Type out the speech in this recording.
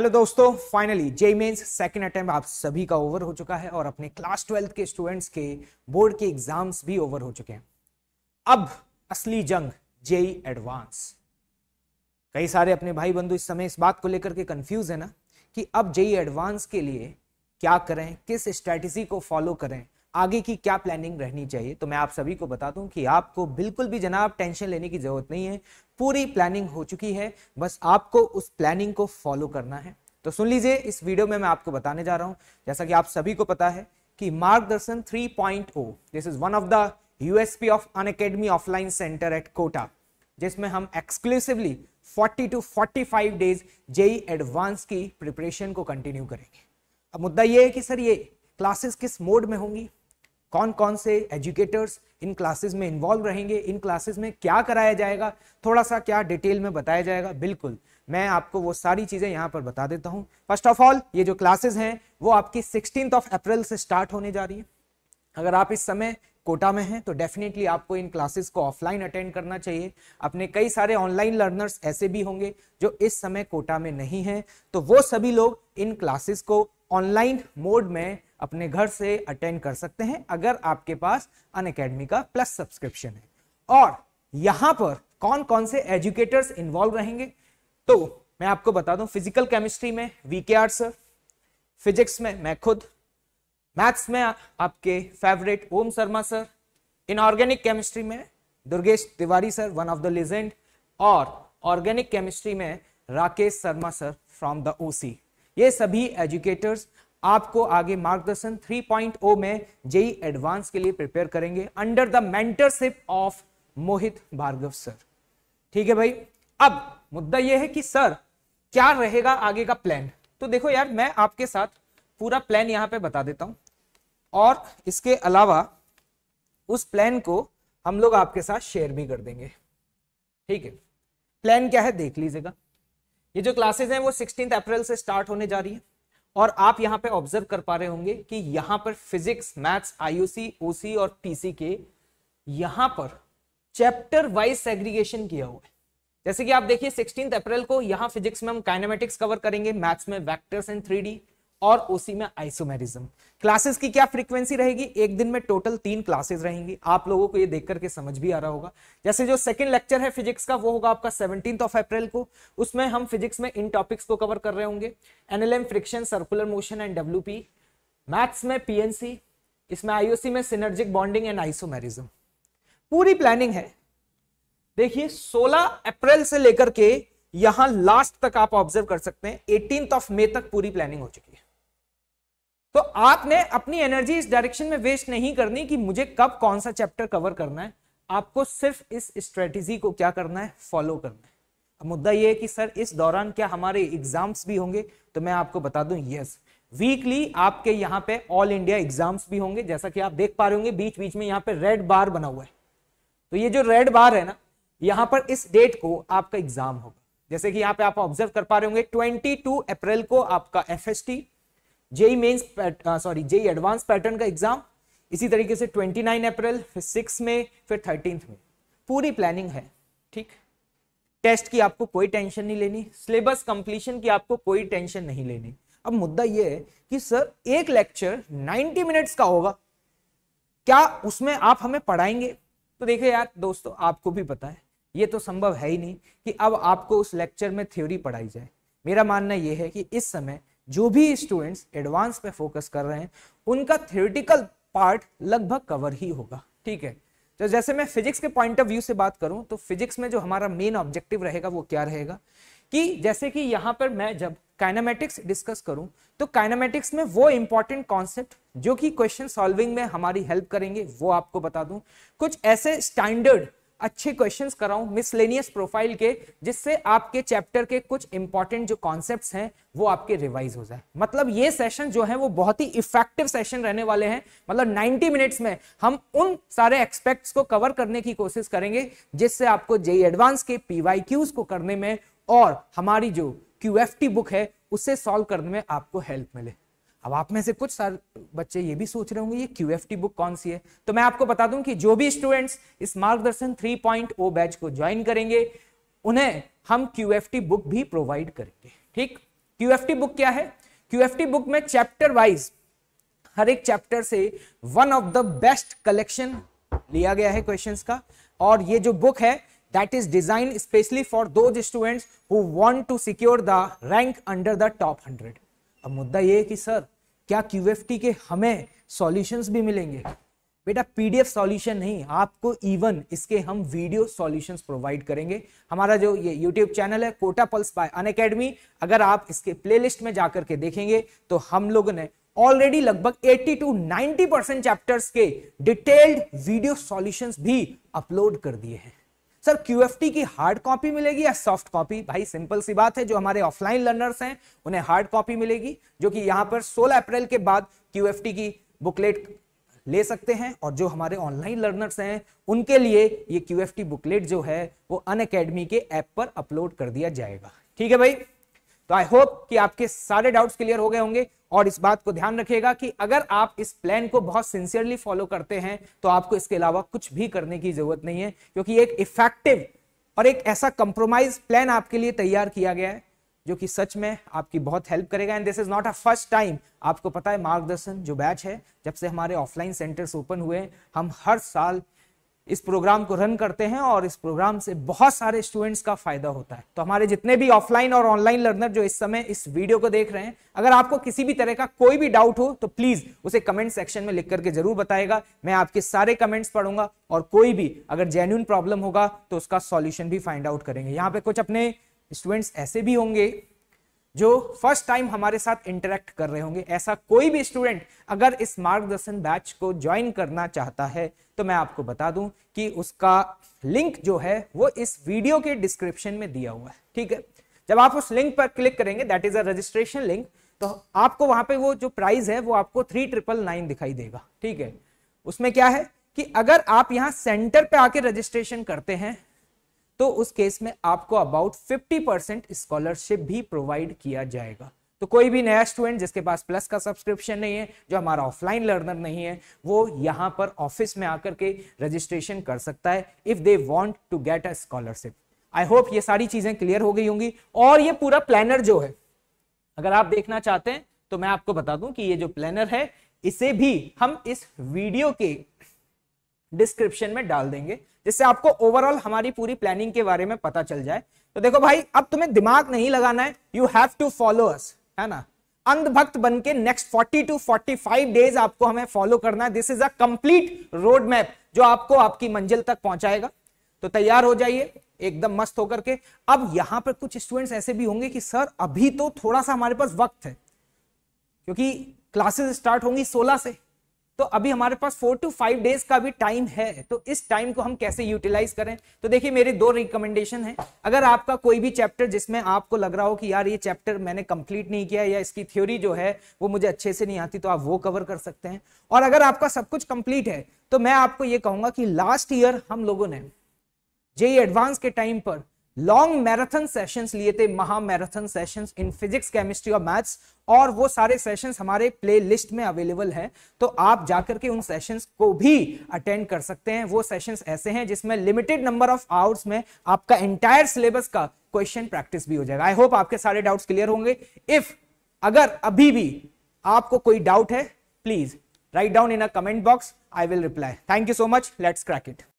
hello दोस्तों finally JEE mains second attempt आप सभी का ओवर हो चुका है और अपने क्लास ट्वेल्थ के स्टूडेंट्स के बोर्ड के एग्जाम्स भी ओवर हो चुके हैं अब असली जंग जेई एडवांस कई सारे अपने भाई बंधु इस समय इस बात को लेकर के कंफ्यूज है ना कि अब जेई एडवांस के लिए क्या करें किस स्ट्रेटेजी को फॉलो करें आगे की क्या प्लानिंग रहनी चाहिए तो मैं आप सभी को बता दूं कि आपको बिल्कुल भी जनाब टेंशन लेने की जरूरत नहीं है पूरी प्लानिंग हो चुकी है बस आपको उस प्लानिंग को फॉलो करना है तो सुन लीजिए इस वीडियो में मैं आपको बताने जा रहा हूं जैसा कि आप सभी को पता है कि Margdarshan 3.0 this is one of the USP of Unacademy offline centre at Kota जिसमें हम exclusively 40 to 45 days JEE advance की प्रिपरेशन को कंटिन्यू करेंगे अब मुद्दा यह है कि सर ये क्लासेस किस मोड में होंगी कौन कौन से एजुकेटर्स इन क्लासेस में इन्वॉल्व रहेंगे इन क्लासेस में क्या कराया जाएगा थोड़ा सा क्या डिटेल में बताया जाएगा बिल्कुल मैं आपको वो सारी चीज़ें यहाँ पर बता देता हूँ फर्स्ट ऑफ ऑल ये जो क्लासेस हैं वो आपकी सिक्सटीन ऑफ अप्रैल से स्टार्ट होने जा रही है अगर आप इस समय कोटा में हैं तो डेफिनेटली आपको इन क्लासेस को ऑफलाइन अटेंड करना चाहिए अपने कई सारे ऑनलाइन लर्नर्स ऐसे भी होंगे जो इस समय कोटा में नहीं हैं तो वो सभी लोग इन क्लासेस को ऑनलाइन मोड में अपने घर से अटेंड कर सकते हैं अगर आपके पास अन अकेडमी का प्लस सब्सक्रिप्शन है और यहां पर कौन कौन से एजुकेटर्स इन्वॉल्व रहेंगे तो मैं आपको बता दूं फिजिकल केमिस्ट्री में आर सर फिजिक्स में मैं खुद मैथ्स में आपके favourite Om Sharma sir inorganic chemistry में Durgesh Tiwari sir one of the legend और ऑर्गेनिक केमिस्ट्री में Rakesh Sharma sir from the OC ये सभी एजुकेटर्स आपको आगे मार्गदर्शन 3.0 में जेई एडवांस के लिए प्रिपेयर करेंगे under the mentorship of Mohit Bhargava sir ठीक है भाई अब मुद्दा यह है कि सर क्या रहेगा आगे का प्लान तो देखो यार मैं आपके साथ पूरा प्लान यहां पे बता देता हूं और इसके अलावा उस प्लान को हम लोग आपके साथ शेयर भी कर देंगे ठीक है प्लान क्या है देख लीजिएगा ये जो क्लासेज हैं वो सिक्सटीन अप्रैल से स्टार्ट होने जा रही है और आप यहाँ पे ऑब्जर्व कर पा रहे होंगे कि यहाँ पर फिजिक्स मैथ्स आईओसी ओसी और पीसी के यहाँ पर चैप्टर वाइज सेग्रीगेशन किया हुआ है जैसे कि आप देखिए सिक्सटीन अप्रैल को यहाँ फिजिक्स में हम काइनेमेटिक्स कवर करेंगे मैथ्स में वैक्टर्स एंड थ्री और ओसी में आइसोमेरिज्म क्लासेस की क्या फ्रीक्वेंसी रहेगी एक दिन में टोटल तीन क्लासेस रहेंगी आप लोगों को ये देख करके समझ भी आ रहा होगा जैसे जो सेकंड लेक्चर है फिजिक्स का वो होगा आपका सेवनटीन ऑफ अप्रैल को उसमें हम फिजिक्स में इन टॉपिक्स को कवर कर रहे होंगे NLM friction circular motion and W maths में पीएनसी इसमें आईओसी में सिनर्जिक बॉन्डिंग एंड आइसोमेरिज्म पूरी प्लानिंग है देखिए 16 अप्रैल से लेकर के यहां लास्ट तक आप ऑब्जर्व कर सकते हैं 18th ऑफ मे तक पूरी प्लानिंग हो चुकी है तो आपने अपनी एनर्जी इस डायरेक्शन में वेस्ट नहीं करनी कि मुझे कब कौन सा चैप्टर कवर करना है आपको सिर्फ इस स्ट्रेटेजी को क्या करना है फॉलो करना है अब मुद्दा यह है कि सर इस दौरान क्या हमारे एग्जाम्स भी होंगे तो मैं आपको बता दूं यस वीकली आपके यहाँ पे ऑल इंडिया एग्जाम्स भी होंगे जैसा कि आप देख पा रहे होंगे बीच बीच में यहाँ पे रेड बार बना हुआ है तो ये जो रेड बार है ना यहाँ पर इस डेट को आपका एग्जाम होगा जैसे कि यहाँ पे आप ऑब्जर्व कर पा रहे होंगे 22 अप्रैल को आपका F S T JEE Main sorry JEE advance pattern का एग्जाम इसी तरीके से 29 अप्रैल फिर सिक्स में फिर थर्टीन में पूरी प्लानिंग है ठीक टेस्ट की आपको कोई टेंशन नहीं लेनी सिलेबस कंप्लीशन की आपको कोई टेंशन नहीं लेनी अब मुद्दा यह है कि सर एक लेक्चर 90 मिनट्स का होगा क्या उसमें आप हमें पढ़ाएंगे तो देखिए यार दोस्तों आपको भी पता है ये तो संभव है ही नहीं कि अब आपको उस लेक्चर में थ्योरी पढ़ाई जाए मेरा मानना यह है कि इस समय जो भी स्टूडेंट्स एडवांस पे फोकस कर रहे हैं उनका थियोरिटिकल पार्ट लगभग कवर ही होगा ठीक है तो जैसे मैं फिजिक्स के पॉइंट ऑफ व्यू से बात करूं तो फिजिक्स में जो हमारा मेन ऑब्जेक्टिव रहेगा वो क्या रहेगा कि जैसे कि यहाँ पर मैं जब काइनामेटिक्स डिस्कस करूं तो काइनामेटिक्स में वो इंपॉर्टेंट कॉन्सेप्ट जो कि क्वेश्चन सॉल्विंग में हमारी हेल्प करेंगे वो आपको बता दूं कुछ ऐसे स्टैंडर्ड अच्छे क्वेश्चंस कराऊं मिसलेनियस प्रोफाइल के जिससे आपके चैप्टर के कुछ इंपॉर्टेंट जो कॉन्सेप्ट्स हैं वो आपके रिवाइज हो जाए मतलब ये सेशन जो है वो बहुत ही इफेक्टिव सेशन रहने वाले हैं मतलब 90 मिनट्स में हम उन सारे एक्सपेक्ट्स को कवर करने की कोशिश करेंगे जिससे आपको जेई एडवांस के पी को करने में और हमारी जो क्यू बुक है उसे सॉल्व करने में आपको हेल्प मिले अब आप में से कुछ सर बच्चे ये भी सोच रहे होंगे ये क्यू बुक कौन सी है तो मैं आपको बता दूं कि जो भी स्टूडेंट्स इस मार्गदर्शन 3.0 बैच को ज्वाइन करेंगे उन्हें हम क्यू बुक भी प्रोवाइड करेंगे ठीक क्यू बुक क्या है क्यू बुक में चैप्टर वाइज हर एक चैप्टर से one of the best collection लिया गया है क्वेश्चन का और ये जो बुक है that is design specially for those students who want to secure the rank under the top hundred अब मुद्दा ये है कि सर क्या क्यू के हमें सॉल्यूशंस भी मिलेंगे बेटा पीडीएफ सॉल्यूशन नहीं आपको इवन इसके हम वीडियो सॉल्यूशंस प्रोवाइड करेंगे हमारा जो ये यूट्यूब चैनल है Kota Pulse by Unacademy अगर आप इसके प्लेलिस्ट में जाकर के देखेंगे तो हम लोगों ने ऑलरेडी लगभग 80 टू 90 परसेंट चैप्टर्स के डिटेल्ड वीडियो सॉल्यूशंस भी अपलोड कर दिए हैं सर टी की हार्ड कॉपी मिलेगी या सॉफ्ट कॉपी भाई सिंपल सी बात है जो हमारे ऑफलाइन लर्नर्स हैं उन्हें हार्ड कॉपी मिलेगी जो कि यहां पर 16 अप्रैल के बाद टी की बुकलेट ले सकते हैं और जो हमारे ऑनलाइन लर्नर्स हैं उनके लिए ये टी बुकलेट जो है वो अन के ऐप पर अपलोड कर दिया जाएगा ठीक है भाई तो आई होप कि आपके सारे डाउट्स क्लियर हो गए होंगे और इस बात को ध्यान रखिएगा कि अगर आप इस प्लान को बहुत सिंसियरली फॉलो करते हैं तो आपको इसके अलावा कुछ भी करने की जरूरत नहीं है क्योंकि एक इफेक्टिव और एक ऐसा कंप्रोमाइज प्लान आपके लिए तैयार किया गया है जो कि सच में आपकी बहुत हेल्प करेगा and this is not a first time आपको पता है मार्गदर्शन जो बैच है जब से हमारे ऑफलाइन सेंटर्स ओपन हुए हम हर साल इस प्रोग्राम को रन करते हैं और इस प्रोग्राम से बहुत सारे स्टूडेंट्स का फायदा होता है तो हमारे जितने भी ऑफलाइन और ऑनलाइन लर्नर जो इस समय इस वीडियो को देख रहे हैं अगर आपको किसी भी तरह का कोई भी डाउट हो तो प्लीज उसे कमेंट सेक्शन में लिख करके जरूर बताएगा मैं आपके सारे कमेंट्स पढ़ूंगा और कोई भी अगर जेन्यून प्रॉब्लम होगा तो उसका सॉल्यूशन भी फाइंड आउट करेंगे यहाँ पे कुछ अपने स्टूडेंट्स ऐसे भी होंगे जो फर्स्ट टाइम हमारे साथ इंटरेक्ट कर रहे होंगे ऐसा कोई भी स्टूडेंट अगर इस मार्गदर्शन बैच को ज्वाइन करना चाहता है तो मैं आपको बता दूं कि उसका लिंक जो है वो इस वीडियो के डिस्क्रिप्शन में दिया हुआ है ठीक है जब आप उस लिंक पर क्लिक करेंगे that is a registration link तो आपको वहां पे वो जो प्राइस है वो आपको थ्री ट्रिपल नाइन दिखाई देगा ठीक है उसमें क्या है कि अगर आप यहाँ सेंटर पे आके रजिस्ट्रेशन करते हैं तो उस केस में आपको अबाउट 50 परसेंट स्कॉलरशिप भी प्रोवाइड किया जाएगा तो कोई भी नया स्टूडेंट जिसके पास प्लस का सब्सक्रिप्शन नहीं है जो हमारा ऑफलाइन लर्नर नहीं है वो यहां पर ऑफिस में आकर के रजिस्ट्रेशन कर सकता है if they want to get a scholarship I hope ये सारी चीजें क्लियर हो गई होंगी और ये पूरा प्लानर जो है अगर आप देखना चाहते हैं तो मैं आपको बता दूं कि ये जो प्लानर है इसे भी हम इस वीडियो के डिस्क्रिप्शन में डाल देंगे जिससे आपको ओवरऑल हमारी पूरी प्लानिंग के बारे में पता चल जाए तो देखो भाई अब तुम्हें दिमाग नहीं लगाना है you have to follow us है ना अंधभक्त बन के next forty to forty five days आपको हमें फॉलो करना है this is a complete road map जो आपको आपकी मंजिल तक पहुंचाएगा तो तैयार हो जाइए एकदम मस्त होकर के अब यहां पर कुछ स्टूडेंट्स ऐसे भी होंगे कि सर अभी तो थोड़ा सा हमारे पास वक्त है क्योंकि क्लासेस स्टार्ट होंगी 16 से तो अभी हमारे पास फोर टू फाइव डेज का भी टाइम है तो इस टाइम को हम कैसे यूटिलाइज करें तो देखिए मेरे दो रिकमेंडेशन है अगर आपका कोई भी चैप्टर जिसमें आपको लग रहा हो कि यार ये चैप्टर मैंने कंप्लीट नहीं किया या इसकी थ्योरी जो है वो मुझे अच्छे से नहीं आती तो आप वो कवर कर सकते हैं और अगर आपका सब कुछ कंप्लीट है तो मैं आपको ये कहूंगा कि लास्ट ईयर हम लोगों ने जे एडवांस e के टाइम पर लॉन्ग मैराथन सेशंस लिए थे महा marathon sessions in physics chemistry और मैथ्स और वो सारे सेशंस हमारे प्लेलिस्ट में अवेलेबल है तो आप जाकर के उन सेशंस को भी अटेंड कर सकते हैं वो सेशंस ऐसे हैं जिसमें लिमिटेड नंबर ऑफ आवर्स में आपका एंटायर सिलेबस का क्वेश्चन प्रैक्टिस भी हो जाएगा आई होप आपके सारे डाउट्स क्लियर होंगे इफ अगर अभी भी आपको कोई डाउट है please write down in a comment box I will reply thank you so much let's crack it